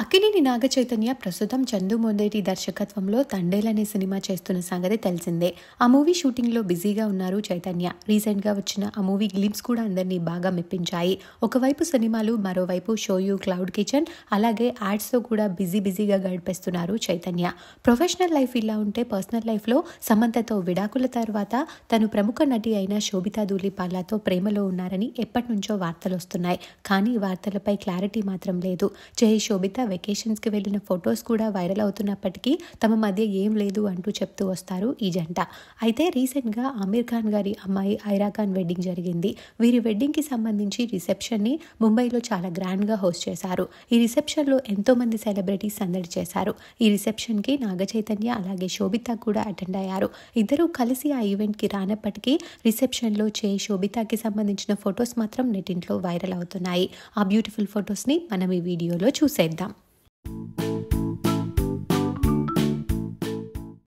అక్కినేని నాగ చైతన్య ప్రస్తుతం చందుమోదేటి దర్శకత్వంలో తండేల్ అనే సినిమా చేస్తున్న సంగతి తెలిసిందే ఆ మూవీ షూటింగ్లో బిజీగా ఉన్నారు చైతన్య రీసెంట్గా వచ్చిన ఆ మూవీ గ్లిమ్స్ కూడా అందరినీ బాగా మెప్పించాయి ఒకవైపు సినిమాలు మరోవైపు షోయు క్లౌడ్ కిచెన్ అలాగే యాడ్స్తో కూడా బిజీ బిజీగా గడిపేస్తున్నారు చైతన్య ప్రొఫెషనల్ లైఫ్ ఇలా ఉంటే పర్సనల్ లైఫ్లో సమంతతో విడాకుల తర్వాత తను ప్రముఖ నటి అయిన శోభితా పాలాతో ప్రేమలో ఉన్నారని ఎప్పటి నుంచో వార్తలు వస్తున్నాయి కానీ వార్తలపై క్లారిటీ మాత్రం లేదు జయ శోభిత వెకేషన్స్కి వెళ్ళిన ఫొటోస్ కూడా వైరల్ అవుతున్నప్పటికీ తమ మధ్య ఏం లేదు అంటూ చెప్తూ వస్తారు ఈ జంట అయితే రీసెంట్గా ఆమీర్ ఖాన్ గారి అమ్మాయి ఐరా ఖాన్ వెడ్డింగ్ జరిగింది వీరి వెడ్డింగ్కి సంబంధించి రిసెప్షన్ని ముంబైలో చాలా గ్రాండ్గా హోస్ట్ చేశారు ఈ రిసెప్షన్లో ఎంతోమంది సెలబ్రిటీస్ సందడి చేశారు ఈ రిసెప్షన్కి నాగ చైతన్య అలాగే శోభిత కూడా అటెండ్ అయ్యారు ఇద్దరూ కలిసి ఆ ఈవెంట్కి రానప్పటికీ రిసెప్షన్లో చే శోభితకి సంబంధించిన ఫొటోస్ మాత్రం నెటింట్లో వైరల్ అవుతున్నాయి ఆ బ్యూటిఫుల్ ఫొటోస్ని మనం ఈ వీడియోలో చూసేద్దాం